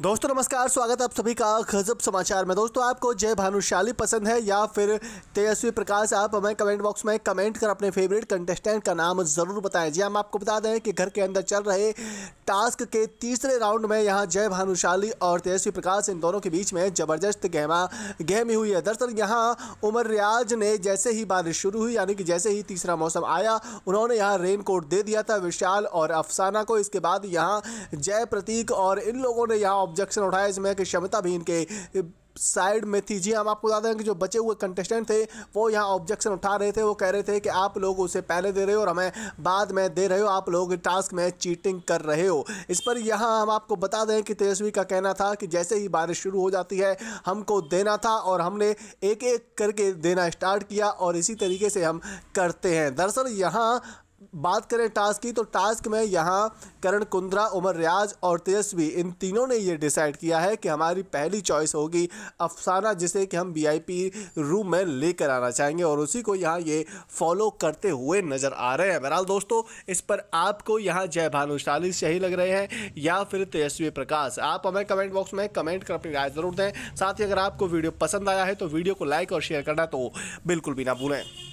दोस्तों नमस्कार स्वागत है आप सभी का गजब समाचार में दोस्तों आपको जय भानुशाली पसंद है या फिर तेजस्वी प्रकाश आप हमें कमेंट बॉक्स में कमेंट कर अपने फेवरेट कंटेस्टेंट का नाम ज़रूर बताएं जी हाँ, हम आपको बता दें कि घर के अंदर चल रहे टास्क के तीसरे राउंड में यहाँ जय भानुशाली और तेजस्वी प्रकाश इन दोनों के बीच में ज़बरदस्त गहमा गहमी हुई है दरअसल यहाँ उमर रियाज ने जैसे ही बारिश शुरू हुई यानी कि जैसे ही तीसरा मौसम आया उन्होंने यहाँ रेन दे दिया था विशाल और अफसाना को इसके बाद यहाँ जय प्रतीक और इन लोगों ने यहाँ ऑब्जेक्शन उठाया इसमें कि क्षमता भी इनके साइड में थी जी हाँ, हम आपको बता दें कि जो बचे हुए कंटेस्टेंट थे वो यहाँ ऑब्जेक्शन उठा रहे थे वो कह रहे थे कि आप लोग उसे पहले दे रहे हो और हमें बाद में दे रहे हो आप लोग टास्क में चीटिंग कर रहे हो इस पर यहाँ हम आपको बता दें कि तेजस्वी का कहना था कि जैसे ही बारिश शुरू हो जाती है हमको देना था और हमने एक एक करके देना स्टार्ट किया और इसी तरीके से हम करते हैं दरअसल यहाँ बात करें टास्क की तो टास्क में यहाँ करण कुंद्रा उमर रियाज और तेजस्वी इन तीनों ने ये डिसाइड किया है कि हमारी पहली चॉइस होगी अफसाना जिसे कि हम वीआईपी रूम में लेकर आना चाहेंगे और उसी को यहाँ ये फॉलो करते हुए नज़र आ रहे हैं बहरहाल दोस्तों इस पर आपको यहाँ जय भानुशाली सही लग रहे हैं या फिर तेजस्वी प्रकाश आप हमें कमेंट बॉक्स में कमेंट कर अपनी राय ज़रूर दें साथ ही अगर आपको वीडियो पसंद आया है तो वीडियो को लाइक और शेयर करना तो बिल्कुल भी ना भूलें